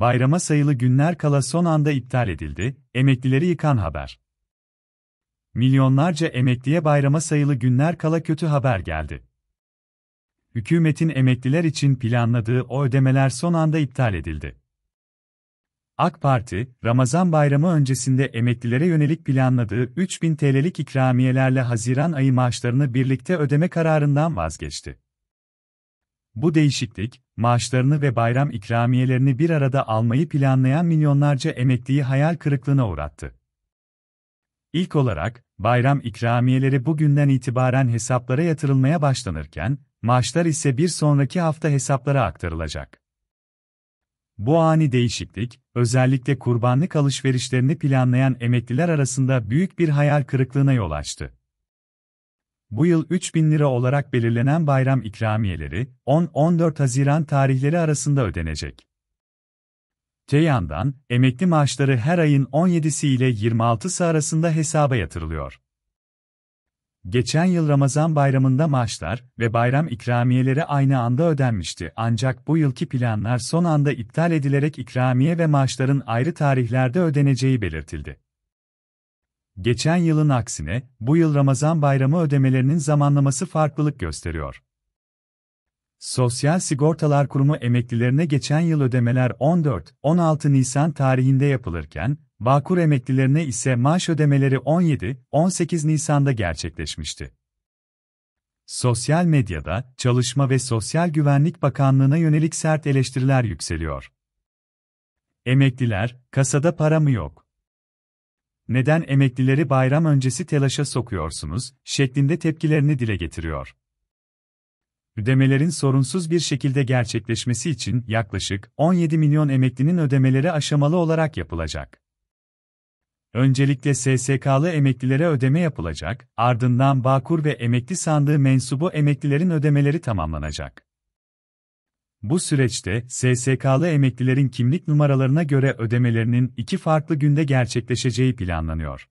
Bayrama sayılı günler kala son anda iptal edildi, emeklileri yıkan haber. Milyonlarca emekliye bayrama sayılı günler kala kötü haber geldi. Hükümetin emekliler için planladığı o ödemeler son anda iptal edildi. AK Parti, Ramazan bayramı öncesinde emeklilere yönelik planladığı 3000 TL'lik ikramiyelerle Haziran ayı maaşlarını birlikte ödeme kararından vazgeçti. Bu değişiklik, maaşlarını ve bayram ikramiyelerini bir arada almayı planlayan milyonlarca emekliyi hayal kırıklığına uğrattı. İlk olarak, bayram ikramiyeleri bugünden itibaren hesaplara yatırılmaya başlanırken, maaşlar ise bir sonraki hafta hesaplara aktarılacak. Bu ani değişiklik, özellikle kurbanlık alışverişlerini planlayan emekliler arasında büyük bir hayal kırıklığına yol açtı bu yıl 3000 lira olarak belirlenen bayram ikramiyeleri 10-14 Haziran tarihleri arasında ödenecek. Te yandan, emekli maaşları her ayın 17'si ile 26'sı arasında hesaba yatırılıyor. Geçen yıl Ramazan bayramında maaşlar ve bayram ikramiyeleri aynı anda ödenmişti ancak bu yılki planlar son anda iptal edilerek ikramiye ve maaşların ayrı tarihlerde ödeneceği belirtildi. Geçen yılın aksine, bu yıl Ramazan bayramı ödemelerinin zamanlaması farklılık gösteriyor. Sosyal Sigortalar Kurumu emeklilerine geçen yıl ödemeler 14-16 Nisan tarihinde yapılırken, Bağkur emeklilerine ise maaş ödemeleri 17-18 Nisan'da gerçekleşmişti. Sosyal medyada Çalışma ve Sosyal Güvenlik Bakanlığı'na yönelik sert eleştiriler yükseliyor. Emekliler, kasada para mı yok? neden emeklileri bayram öncesi telaşa sokuyorsunuz, şeklinde tepkilerini dile getiriyor. Ödemelerin sorunsuz bir şekilde gerçekleşmesi için yaklaşık 17 milyon emeklinin ödemeleri aşamalı olarak yapılacak. Öncelikle SSK'lı emeklilere ödeme yapılacak, ardından Bağkur ve emekli sandığı mensubu emeklilerin ödemeleri tamamlanacak. Bu süreçte, SSK'lı emeklilerin kimlik numaralarına göre ödemelerinin iki farklı günde gerçekleşeceği planlanıyor.